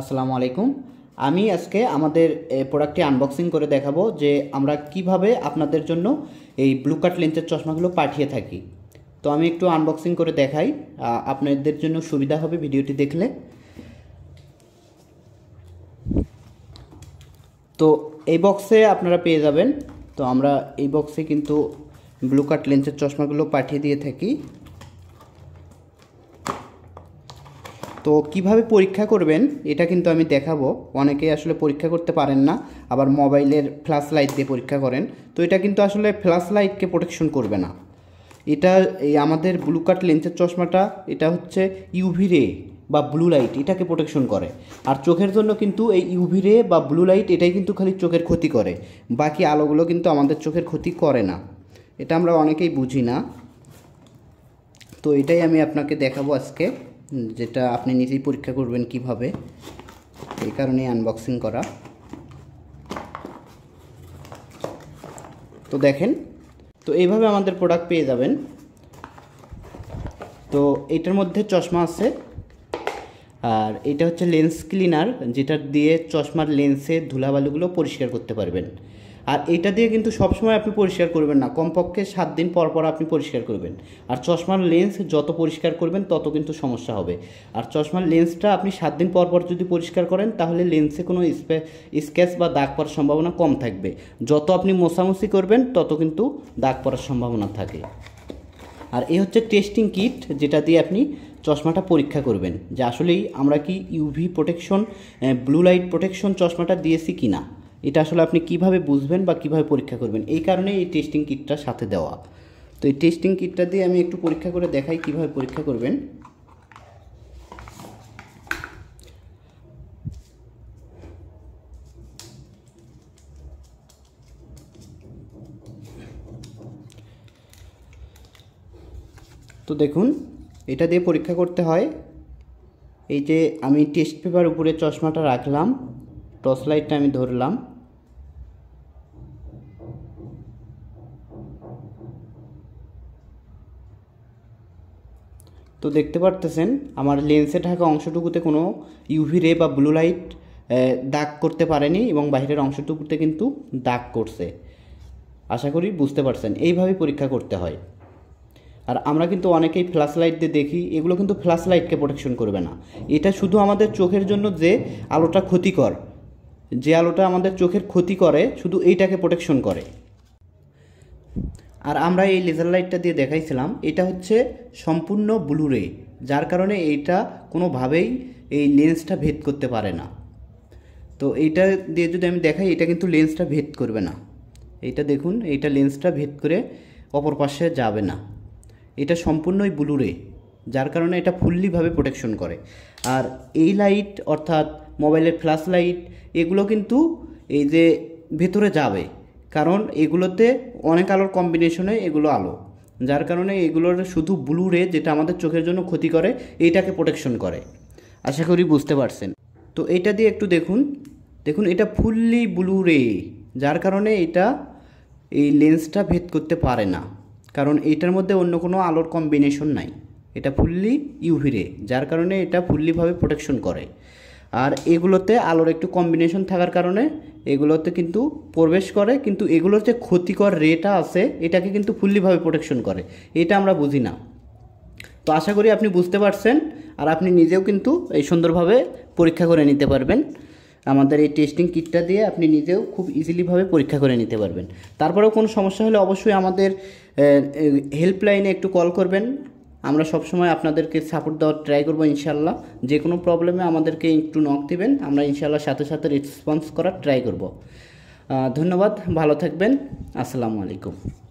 আসসালামু আলাইকুম আমি আজকে আমাদের প্রোডাক্টটি আনবক্সিং করে দেখাবো যে আমরা কিভাবে আপনাদের জন্য এই ব্লু কাট লেন্সের চশমাগুলো পাঠিয়ে থাকি তো আমি একটু আনবক্সিং করে দেখাই আপনাদের জন্য সুবিধা হবে ভিডিওটি দেখলে তো এই বক্সে আপনারা পেয়ে যাবেন তো আমরা এই বক্সে কিন্তু ব্লু কাট লেন্সের চশমাগুলো পাঠিয়ে দিয়ে থাকি তো কিভাবে পরীক্ষা করবেন এটা কিন্তু আমি দেখাবো অনেকেই আসলে পরীক্ষা করতে পারেন না আবার মোবাইলের ফ্ল্যাশ লাইট দিয়ে পরীক্ষা করেন তো এটা কিন্তু আসলে ফ্ল্যাশ লাইটকে প্রোটেকশন করবে না এটা এই আমাদের ব্লু কাট লেন্সের চশমাটা এটা হচ্ছে ইউভি রে বা ব্লু লাইট এটাকে প্রোটেকশন করে আর চোখের জন্য কিন্তু এই ইউভি রে বা ব্লু লাইট এটাই কিন্তু খালি চোখের ক্ষতি করে বাকি আলোগুলো কিন্তু আমাদের চোখের ক্ষতি করে না এটা আমরা অনেকেই বুঝি না তো এটাই আমি আপনাকে দেখাবো আজকে যেটা আপনি নিজেই পরীক্ষা করবেন কিভাবে এই কারণে আনবক্সিং করা তো দেখেন তো এইভাবে আমাদের প্রোডাক্ট পেয়ে যাবেন তো এটার মধ্যে চশমা আছে আর এটা হচ্ছে লেন্স ক্লিনার যেটা দিয়ে চশমার লেন্সে ধুলাবালুগুলো পরিষ্কার করতে পারবেন আর এটা দিয়ে কিন্তু সবসময় আপনি পরিষ্কার করবেন না কমপক্ষে সাত দিন পর পর আপনি পরিষ্কার করবেন আর চশমার লেন্স যত পরিষ্কার করবেন তত কিন্তু সমস্যা হবে আর চশমার লেন্সটা আপনি সাত দিন পর পর যদি পরিষ্কার করেন তাহলে লেন্সে কোনো স্ক্যাচ বা দাগ পড়ার সম্ভাবনা কম থাকবে যত আপনি মোছামুছি করবেন তত কিন্তু দাগ পড়ার সম্ভাবনা থাকে আর এ হচ্ছে টেস্টিং কিট যেটা দিয়ে আপনি চশমাটা পরীক্ষা করবেন যে আসলেই আমরা কি UV protection blue light protection চশমাটা দিয়েছি কি না এটা আসলে আপনি কিভাবে বুঝবেন বা কিভাবে পরীক্ষা করবেন এই কারণে এই টেস্টিং কিটটা সাথে দেওয়া তো এই টেস্টিং কিটটা দিয়ে আমি একটু পরীক্ষা করে দেখাই কিভাবে পরীক্ষা করবেন তো দেখুন এটা দিয়ে পরীক্ষা করতে হয় এই যে আমি টেস্ট পেপার উপরে চশমাটা রাখলাম টর্চ লাইটটা আমি ধরলাম তো দেখতে পারতেছেন আমার লেন্সে ঢাকা অংশটুকুতে কোনো ইউভি রে বা ব্লু লাইট দাগ করতে পারেনি এবং বাইরের অংশটুকুতে কিন্তু দাগ করছে আশা করি বুঝতে পারছেন এইভাবে পরীক্ষা করতে হয় আর আমরা কিন্তু অনেকেই ফ্ল্যাশ লাইট দিয়ে দেখি এগুলো কিন্তু ফ্ল্যাশ লাইটকে প্রোটেকশন করবে না এটা শুধু আমাদের চোখের জন্য যে আলোটা ক্ষতিকর যে আলোটা আমাদের চোখের ক্ষতি করে শুধু এইটাকে প্রোটেকশন করে আর আমরা এই লেজার লাইটটা দিয়ে দেখাইছিলাম এটা হচ্ছে সম্পূর্ণ ব্লুরে যার কারণে এইটা কোনোভাবেই এই লেন্সটা ভেদ করতে পারে না তো এইটা দিয়ে যদি আমি দেখাই এটা কিন্তু লেন্সটা ভেদ করবে না এইটা দেখুন এইটা লেন্সটা ভেদ করে অপর পাশে যাবে না এটা সম্পূর্ণই ব্লুরে যার কারণে এটা ফুল্লিভাবে প্রোটেকশন করে আর এই লাইট অর্থাৎ মোবাইলের ফ্ল্যাশ লাইট এগুলো কিন্তু এই যে ভেতরে যাবে কারণ এগুলোতে অনেক আলোর কম্বিনেশনে এগুলো আলো যার কারণে এগুলোর শুধু ব্লু রে যেটা আমাদের চোখের জন্য ক্ষতি করে এইটাকে প্রোটেকশন করে আশা করি বুঝতে পারছেন তো এটা দিয়ে একটু দেখুন দেখুন এটা ফুললি ব্লু রে যার কারণে এটা এই লেন্সটা ভেদ করতে পারে না কারণ এটার মধ্যে অন্য কোনো আলোর কম্বিনেশন নাই এটা ফুললি ইউভি রে যার কারণে এটা ফুললিভাবে প্রোটেকশন করে আর এগুলোতে আলোর একটু কম্বিনেশন থাকার কারণে এগুলোতে কিন্তু প্রবেশ করে কিন্তু এগুলোর যে ক্ষতিকর রেটা আছে এটাকে কিন্তু ফুল্লিভাবে প্রোটেকশন করে এটা আমরা বুঝি না তো আশা করি আপনি বুঝতে পারছেন আর আপনি নিজেও কিন্তু এই সুন্দরভাবে পরীক্ষা করে নিতে পারবেন আমাদের এই টেস্টিং কিটটা দিয়ে আপনি নিজেও খুব ইজিলিভাবে পরীক্ষা করে নিতে পারবেন তারপরেও কোনো সমস্যা হলে অবশ্যই আমাদের হেল্পলাইনে একটু কল করবেন আমরা সবসময় আপনাদেরকে সাপোর্ট দেওয়ার ট্রাই করবো ইনশাল্লাহ যে কোনো প্রবলেমে আমাদেরকে একটু নক দিবেন আমরা ইনশাল্লাহ সাথে সাথে রেসপন্স করার ট্রাই করব ধন্যবাদ ভালো থাকবেন আসসালামু আলাইকুম